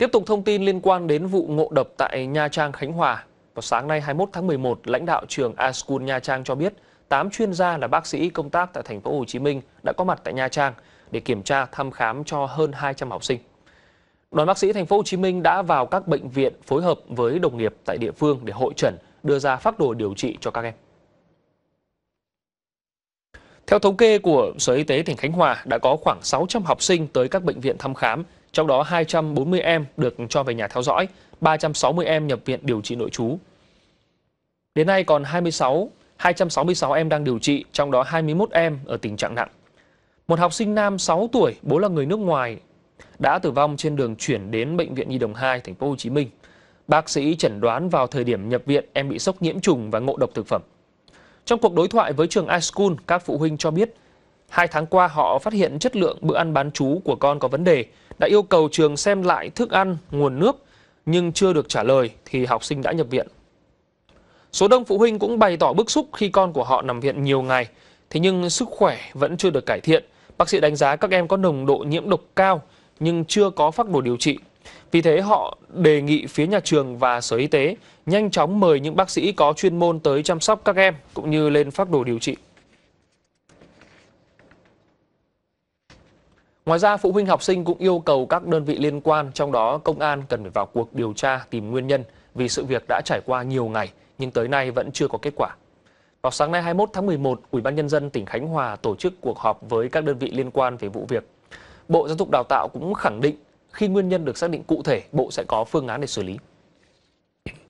Tiếp tục thông tin liên quan đến vụ ngộ độc tại Nha Trang, Khánh Hòa. Vào sáng nay 21 tháng 11, lãnh đạo trường Ascun Nha Trang cho biết 8 chuyên gia là bác sĩ công tác tại thành phố Hồ Chí Minh đã có mặt tại Nha Trang để kiểm tra thăm khám cho hơn 200 học sinh. Đoàn bác sĩ thành phố Hồ Chí Minh đã vào các bệnh viện phối hợp với đồng nghiệp tại địa phương để hội trần, đưa ra phác đồ điều trị cho các em. Theo thống kê của Sở Y tế tỉnh Khánh Hòa, đã có khoảng 600 học sinh tới các bệnh viện thăm khám trong đó 240 em được cho về nhà theo dõi, 360 em nhập viện điều trị nội trú. Đến nay còn 26, 266 em đang điều trị, trong đó 21 em ở tình trạng nặng. Một học sinh nam 6 tuổi, bố là người nước ngoài, đã tử vong trên đường chuyển đến bệnh viện Nhi đồng 2 thành phố Hồ Chí Minh. Bác sĩ chẩn đoán vào thời điểm nhập viện em bị sốc nhiễm trùng và ngộ độc thực phẩm. Trong cuộc đối thoại với trường iSchool, các phụ huynh cho biết Hai tháng qua họ phát hiện chất lượng bữa ăn bán chú của con có vấn đề, đã yêu cầu trường xem lại thức ăn, nguồn nước, nhưng chưa được trả lời thì học sinh đã nhập viện. Số đông phụ huynh cũng bày tỏ bức xúc khi con của họ nằm viện nhiều ngày, thế nhưng sức khỏe vẫn chưa được cải thiện. Bác sĩ đánh giá các em có nồng độ nhiễm độc cao nhưng chưa có phác đồ điều trị. Vì thế họ đề nghị phía nhà trường và Sở Y tế nhanh chóng mời những bác sĩ có chuyên môn tới chăm sóc các em cũng như lên phác đồ điều trị. Ngoài ra, phụ huynh học sinh cũng yêu cầu các đơn vị liên quan, trong đó công an cần phải vào cuộc điều tra tìm nguyên nhân vì sự việc đã trải qua nhiều ngày nhưng tới nay vẫn chưa có kết quả. Vào sáng nay 21 tháng 11, Ủy ban nhân dân tỉnh Khánh Hòa tổ chức cuộc họp với các đơn vị liên quan về vụ việc. Bộ Giáo dục Đào tạo cũng khẳng định khi nguyên nhân được xác định cụ thể, Bộ sẽ có phương án để xử lý.